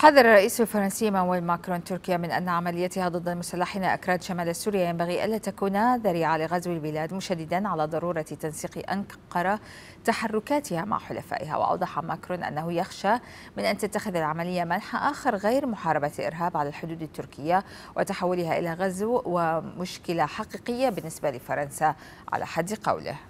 حذر الرئيس الفرنسي مانويل ماكرون تركيا من أن عمليتها ضد المسلحين أكراد شمال سوريا ينبغي ألا تكون ذريعة لغزو البلاد مشددا على ضرورة تنسيق أنقرة تحركاتها مع حلفائها وأوضح ماكرون أنه يخشى من أن تتخذ العملية منحى آخر غير محاربة الإرهاب على الحدود التركية وتحولها إلى غزو ومشكلة حقيقية بالنسبة لفرنسا على حد قوله